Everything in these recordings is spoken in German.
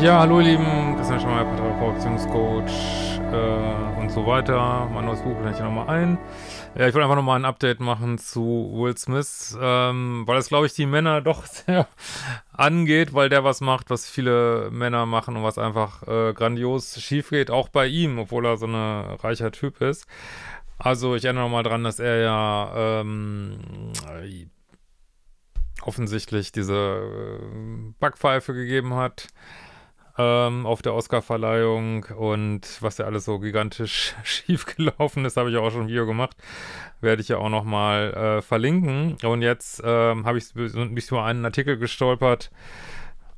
Ja, hallo ihr Lieben, Christian Schemmer, Paarbeziehungscoach äh, und so weiter. Mein neues Buch blende ich nochmal ein. Ja, ich wollte einfach nochmal ein Update machen zu Will Smith, ähm, weil das, glaube ich, die Männer doch sehr angeht, weil der was macht, was viele Männer machen und was einfach äh, grandios schief geht, auch bei ihm, obwohl er so ein reicher Typ ist. Also ich erinnere nochmal dran, dass er ja ähm, offensichtlich diese äh, Backpfeife gegeben hat ähm, auf der Oscarverleihung und was ja alles so gigantisch schief gelaufen ist, habe ich auch schon ein Video gemacht. Werde ich ja auch nochmal äh, verlinken. Und jetzt ähm, habe ich mich über einen Artikel gestolpert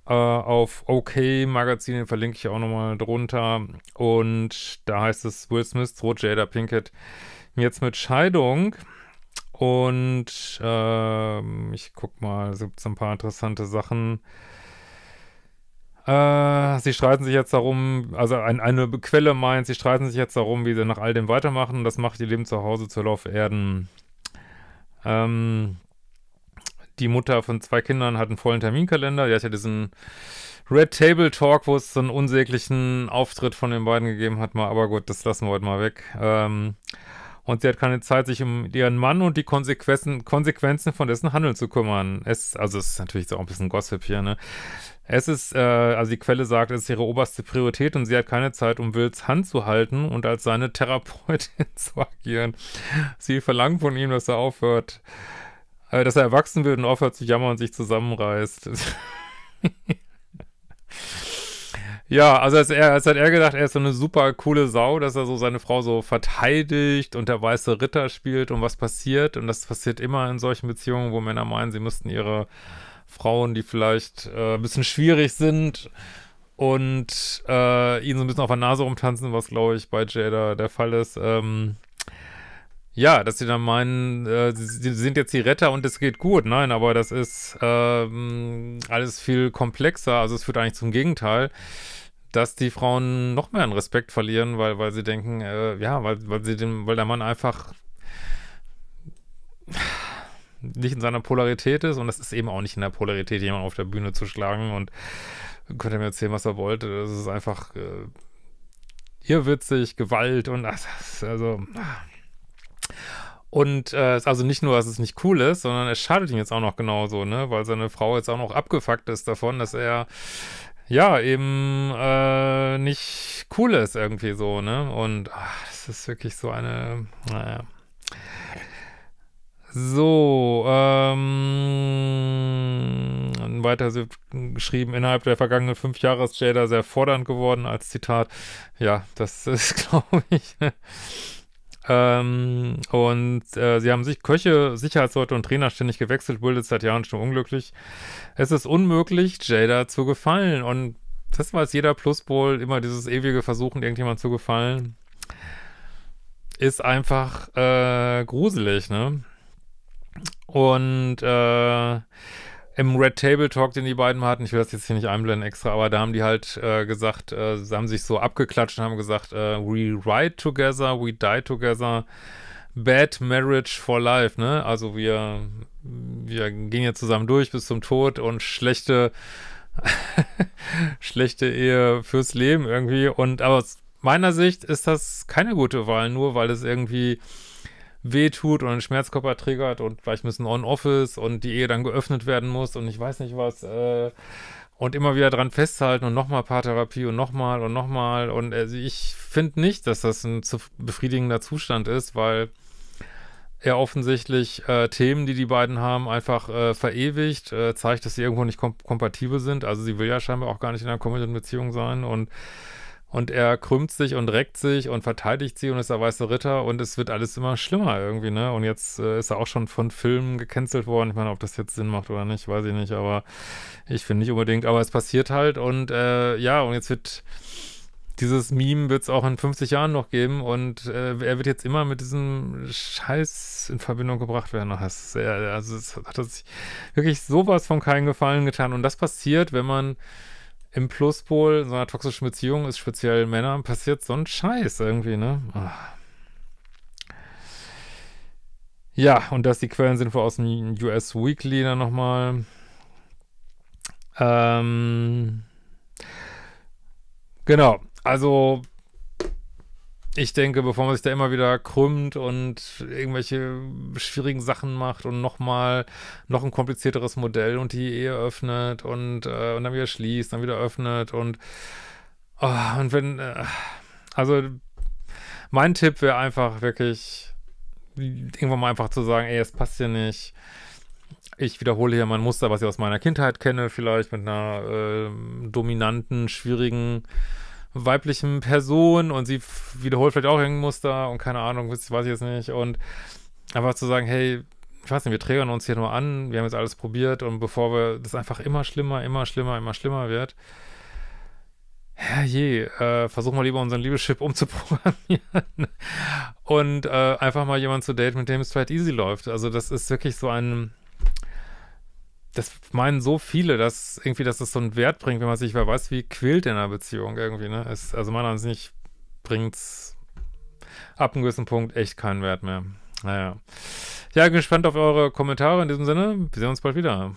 äh, auf OK Magazin, den verlinke ich auch nochmal drunter. Und da heißt es, Will Smith droht Jada Pinkett jetzt mit Scheidung. Und äh, ich guck mal, es gibt so ein paar interessante Sachen. Äh, sie streiten sich jetzt darum, also ein, eine Quelle meint, sie streiten sich jetzt darum, wie sie nach all dem weitermachen. Das macht ihr Leben zu Hause zur Lauferden. Ähm, die Mutter von zwei Kindern hat einen vollen Terminkalender. Die hat ja diesen Red Table Talk, wo es so einen unsäglichen Auftritt von den beiden gegeben hat. aber gut, das lassen wir heute mal weg. Ähm, und sie hat keine Zeit, sich um ihren Mann und die Konsequenzen, Konsequenzen von dessen Handeln zu kümmern. Es, also es ist natürlich auch ein bisschen Gossip hier, ne? Es ist, äh, also die Quelle sagt, es ist ihre oberste Priorität und sie hat keine Zeit, um Wills Hand zu halten und als seine Therapeutin zu agieren. Sie verlangt von ihm, dass er aufhört, äh, dass er erwachsen wird und aufhört zu jammern und sich zusammenreißt. Ja, also als, er, als hat er gedacht, er ist so eine super coole Sau, dass er so seine Frau so verteidigt und der weiße Ritter spielt und was passiert. Und das passiert immer in solchen Beziehungen, wo Männer meinen, sie müssten ihre Frauen, die vielleicht äh, ein bisschen schwierig sind und äh, ihnen so ein bisschen auf der Nase rumtanzen, was glaube ich bei Jada der Fall ist. Ähm, ja, dass sie dann meinen, äh, sie sind jetzt die Retter und es geht gut. Nein, aber das ist ähm, alles viel komplexer. Also es führt eigentlich zum Gegenteil, dass die Frauen noch mehr an Respekt verlieren, weil, weil sie denken, äh, ja, weil, weil sie dem, weil der Mann einfach nicht in seiner Polarität ist und das ist eben auch nicht in der Polarität, jemanden auf der Bühne zu schlagen und könnte mir erzählen, was er wollte. Das ist einfach äh, irrwitzig, Gewalt und das also. also und äh, also nicht nur, dass es nicht cool ist, sondern es schadet ihm jetzt auch noch genauso, ne? Weil seine Frau jetzt auch noch abgefuckt ist davon, dass er ja eben äh, nicht cool ist irgendwie so, ne? Und ach, das ist wirklich so eine, naja. So, ähm, weiter geschrieben, innerhalb der vergangenen fünf Jahre ist Jada sehr fordernd geworden als Zitat. Ja, das ist, glaube ich, ähm, und äh, sie haben sich Köche, Sicherheitsleute und Trainer ständig gewechselt, Will ist seit Jahren schon unglücklich. Es ist unmöglich, Jada zu gefallen. Und das weiß jeder Pluspol, immer dieses ewige Versuchen, irgendjemand zu gefallen, ist einfach äh, gruselig, ne? Und äh, im Red Table Talk, den die beiden hatten, ich will das jetzt hier nicht einblenden extra, aber da haben die halt äh, gesagt, äh, sie haben sich so abgeklatscht und haben gesagt, äh, we ride together, we die together, bad marriage for life, ne? Also wir, wir gehen jetzt zusammen durch bis zum Tod und schlechte, schlechte Ehe fürs Leben irgendwie. Und aber aus meiner Sicht ist das keine gute Wahl, nur weil es irgendwie wehtut und einen Schmerzkörper triggert und vielleicht müssen On-Office und die Ehe dann geöffnet werden muss und ich weiß nicht was. Äh, und immer wieder dran festhalten und nochmal Paartherapie und nochmal und nochmal. Und also ich finde nicht, dass das ein zu befriedigender Zustand ist, weil er offensichtlich äh, Themen, die die beiden haben, einfach äh, verewigt, äh, zeigt, dass sie irgendwo nicht kom kompatibel sind. Also sie will ja scheinbar auch gar nicht in einer kommenden Beziehung sein und und er krümmt sich und reckt sich und verteidigt sie und ist der weiße Ritter und es wird alles immer schlimmer irgendwie, ne? Und jetzt äh, ist er auch schon von Filmen gecancelt worden. Ich meine, ob das jetzt Sinn macht oder nicht, weiß ich nicht, aber ich finde nicht unbedingt. Aber es passiert halt und äh, ja, und jetzt wird dieses Meme wird es auch in 50 Jahren noch geben und äh, er wird jetzt immer mit diesem Scheiß in Verbindung gebracht werden. Das ist sehr, also es hat sich wirklich sowas von keinen Gefallen getan. Und das passiert, wenn man im Pluspol in so einer toxischen Beziehung ist speziell Männern passiert so ein Scheiß irgendwie, ne? Oh. Ja, und dass die Quellen sind wohl aus dem US Weekly dann nochmal. Ähm, genau, also ich denke, bevor man sich da immer wieder krümmt und irgendwelche schwierigen Sachen macht und nochmal noch ein komplizierteres Modell und die Ehe öffnet und, äh, und dann wieder schließt, dann wieder öffnet und, oh, und wenn, äh, also mein Tipp wäre einfach wirklich, irgendwann mal einfach zu sagen, ey, es passt hier nicht. Ich wiederhole hier mein Muster, was ich aus meiner Kindheit kenne, vielleicht mit einer äh, dominanten, schwierigen weiblichen Person und sie wiederholt vielleicht auch irgendein Muster und keine Ahnung, weiß, ich jetzt nicht. Und einfach zu sagen, hey, ich weiß nicht, wir trägern uns hier nur an, wir haben jetzt alles probiert und bevor wir das einfach immer schlimmer, immer schlimmer, immer schlimmer wird, herrje, äh, versuchen wir lieber unseren Liebeschip umzuprogrammieren und äh, einfach mal jemanden zu daten, mit dem es straight easy läuft. Also das ist wirklich so ein das meinen so viele, dass irgendwie, dass das so einen Wert bringt, wenn man sich, wer weiß, wie quillt in einer Beziehung irgendwie, ne? Es, also meiner Ansicht nach bringt es ab einem gewissen Punkt echt keinen Wert mehr. Naja. Ja, ich bin gespannt auf eure Kommentare in diesem Sinne. Wir sehen uns bald wieder.